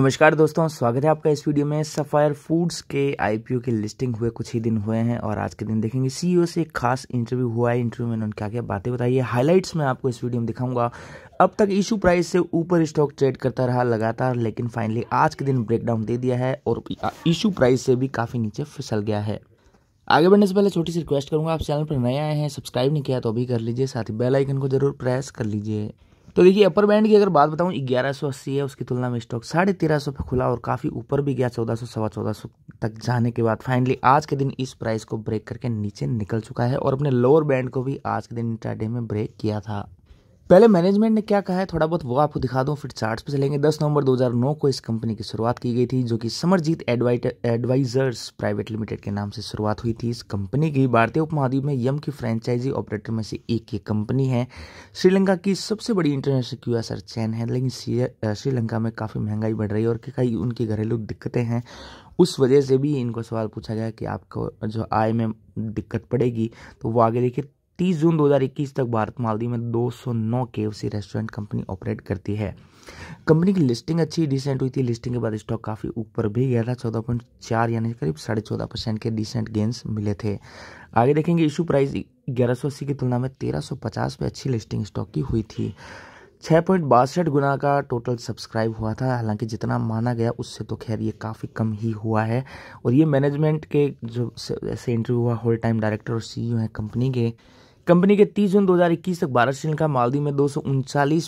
नमस्कार दोस्तों स्वागत है आपका इस वीडियो में सफ़ायर फूड्स के आईपीओ की लिस्टिंग हुए कुछ ही दिन हुए हैं और आज के दिन देखेंगे सीईओ e से एक खास इंटरव्यू हुआ है इंटरव्यू में उन्होंने क्या क्या बातें बताई है हाईलाइट्स में आपको इस वीडियो में दिखाऊंगा अब तक इशू प्राइस से ऊपर स्टॉक ट्रेड करता रहा लगातार लेकिन फाइनली आज के दिन ब्रेकडाउन दे दिया है और इशू प्राइस से भी काफ़ी नीचे फिसल गया है आगे बढ़ने से पहले छोटी सी रिक्वेस्ट करूँगा आप चैनल पर नए आए हैं सब्सक्राइब नहीं किया तो अभी कर लीजिए साथ ही बेल आइकन को जरूर प्रेस कर लीजिए तो देखिए अपर बैंड की अगर बात बताऊं 1180 है उसकी तुलना में स्टॉक साढ़े तेरह सौ पे खुला और काफ़ी ऊपर भी गया 1400 सवा चौदह तक जाने के बाद फाइनली आज के दिन इस प्राइस को ब्रेक करके नीचे निकल चुका है और अपने लोअर बैंड को भी आज के दिन इंटरडे में ब्रेक किया था पहले मैनेजमेंट ने क्या कहा है थोड़ा बहुत वो आपको दिखा दूं फिर चार्ट्स पे चलेंगे 10 नवंबर 2009 को इस कंपनी की शुरुआत की गई थी जो कि समरजीत एडवाइजर्स प्राइवेट लिमिटेड के नाम से शुरुआत हुई थी इस कंपनी की भारतीय उपमहाद्वीप में यम की फ्रेंचाइजी ऑपरेटर में से एक ये कंपनी है श्रीलंका की सबसे बड़ी इंटरनेशनल क्यू एस चैन है लेकिन श्रीलंका में काफ़ी महंगाई बढ़ रही है और कई उनकी घरेलू दिक्कतें हैं उस वजह से भी इनको सवाल पूछा गया कि आपको जो आय में दिक्कत पड़ेगी तो वो आगे देखिए तीस जून 2021 तक भारत मालदीव में दो 209 केएफसी रेस्टोरेंट कंपनी ऑपरेट करती है कंपनी की लिस्टिंग अच्छी डिसेंट हुई थी लिस्टिंग के बाद स्टॉक काफ़ी ऊपर भी गया था चौदह पॉइंट चार यानी करीब साढ़े चौदह परसेंट के डिसेंट गेंस मिले थे आगे देखेंगे इशू प्राइस ग्यारह सौ अस्सी की तुलना में तेरह सौ पचास में अच्छी लिस्टिंग स्टॉक की हुई थी छः पॉइंट बासठ गुना का टोटल सब्सक्राइब हुआ था हालांकि जितना माना गया उससे तो खैर ये काफ़ी कम ही हुआ है और ये मैनेजमेंट के जो ऐसे इंटरव्यू हुआ होल टाइम डायरेक्टर और सीईओ हैं कंपनी के कंपनी के 30 जून 2021 तक भारत श्रीलंका मालदीव में दो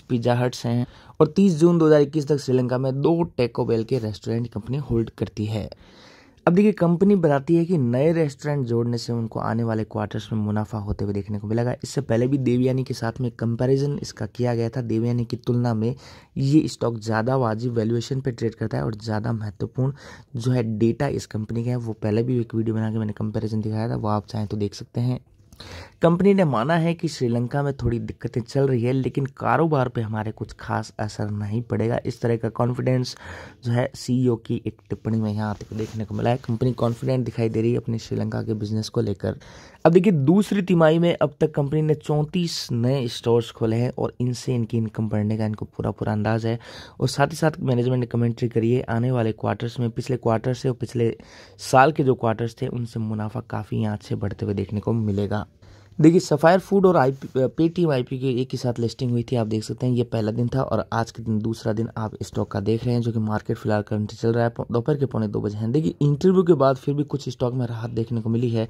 पिज्जा हट्स हैं और 30 जून 2021 तक श्रीलंका में दो टेको बेल के रेस्टोरेंट कंपनी होल्ड करती है अब देखिए कंपनी बताती है कि नए रेस्टोरेंट जोड़ने से उनको आने वाले क्वार्टर्स में मुनाफा होते हुए देखने को मिलेगा इससे पहले भी देवयानी के साथ में कंपैरिजन इसका किया गया था देवयानी की तुलना में ये स्टॉक ज़्यादा वाजिब वैल्यूएशन पे ट्रेड करता है और ज़्यादा महत्वपूर्ण जो है डेटा इस कंपनी का है वो पहले भी एक वीडियो बना के मैंने कंपेरिजन दिखाया था वो आप चाहें तो देख सकते हैं कंपनी ने माना है कि श्रीलंका में थोड़ी दिक्कतें चल रही है लेकिन कारोबार पे हमारे कुछ खास असर नहीं पड़ेगा इस तरह का कॉन्फिडेंस जो है सीईओ e की एक टिप्पणी में यहाँ आते देखने को मिला है कंपनी कॉन्फिडेंट दिखाई दे रही है अपने श्रीलंका के बिजनेस को लेकर अब देखिए दूसरी तिमाही में अब तक कंपनी ने 34 नए स्टोर्स खोले हैं और इनसे इनकी इनकम बढ़ने का इनको पूरा पूरा अंदाज है और साथ ही साथ मैनेजमेंट ने कमेंट्री करी है आने वाले क्वार्टर्स में पिछले क्वार्टर से और पिछले साल के जो क्वार्टर्स थे उनसे मुनाफा काफ़ी यहाँ से बढ़ते हुए देखने को मिलेगा देखिए सफ़ायर फूड और आई पेटीएम आई पी की एक ही साथ लिस्टिंग हुई थी आप देख सकते हैं ये पहला दिन था और आज के दिन दूसरा दिन आप स्टॉक का देख रहे हैं जो कि मार्केट फिलहाल करंट चल रहा है दोपहर के पौने दो बजे हैं देखिए इंटरव्यू के बाद फिर भी कुछ स्टॉक में राहत देखने को मिली है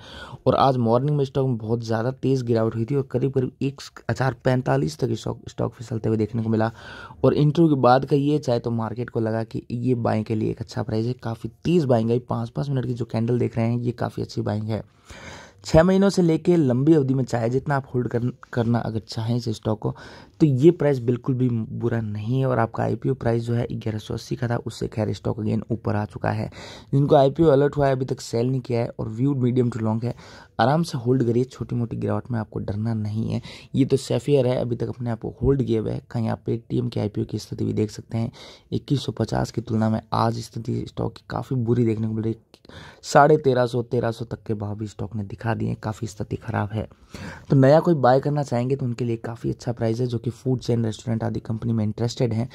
और आज मॉर्निंग में स्टॉक में बहुत ज़्यादा तेज़ गिरावट हुई थी और करीब करीब एक हज़ार पैंतालीस तक स्टॉक स्टॉक फिसलते हुए देखने को मिला और इंटरव्यू के बाद का ये चाहे तो मार्केट को लगा कि ये बाइंग के लिए एक अच्छा प्राइस है काफ़ी तेज़ बाइंग आई पाँच पाँच मिनट की जो कैंडल देख रहे हैं ये काफ़ी अच्छी बाइंग है छः महीनों से लेके लंबी अवधि में चाहे जितना आप होल्ड करना अगर चाहें इस स्टॉक को तो ये प्राइस बिल्कुल भी बुरा नहीं है और आपका आईपीओ प्राइस जो है ग्यारह सौ अस्सी का था उससे खैर स्टॉक अगेन ऊपर आ चुका है जिनको आईपीओ अलर्ट हुआ है अभी तक सेल नहीं किया है और व्यू मीडियम टू लॉन्ग है आराम से होल्ड करिए छोटी मोटी गिरावट में आपको डरना नहीं है ये तो सेफियर है अभी तक अपने आप को होल्ड किए हुए कहीं आप पेटीएम के आईपीओ की स्थिति भी देख सकते हैं इक्कीस सौ पचास की तुलना में आज स्थिति स्टॉक की काफ़ी बुरी देखने को मिल रही है साढ़े तेरह सौ तेरह सौ तक के भाव भी स्टॉक ने दिखा दिखा दिए काफ़ी स्थिति ख़राब है तो नया कोई बाय करना चाहेंगे तो उनके लिए काफ़ी अच्छा प्राइस है जो कि फूड चैन रेस्टोरेंट आदि कंपनी में इंटरेस्टेड हैं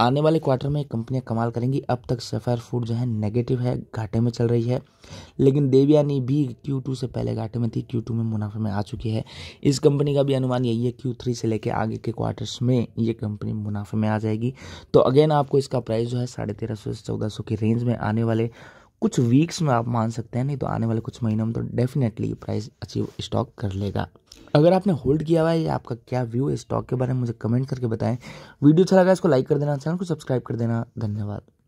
आने वाले क्वार्टर में कंपनियां कमाल करेंगी अब तक सफ़ायर फूड जो है नेगेटिव है घाटे में चल रही है लेकिन देवयानी भी क्यू से पहले घाटे में थी क्यू में मुनाफे में आ चुकी है इस कंपनी का भी अनुमान यही है क्यू से लेकर आगे के क्वार्टर्स में ये कंपनी मुनाफे में आ जाएगी तो अगेन आपको इसका प्राइस जो है साढ़े तेरह सौ से चौदह सौ की रेंज में आने वाले कुछ वीक्स में आप मान सकते हैं नहीं तो आने वाले कुछ महीनों में तो डेफिनेटली प्राइस अचीव स्टॉक कर लेगा अगर आपने होल्ड किया हुआ है या आपका क्या व्यू है स्टॉक के बारे में मुझे कमेंट करके बताएं वीडियो अच्छा लगा इसको लाइक कर देना चैनल को सब्सक्राइब कर देना धन्यवाद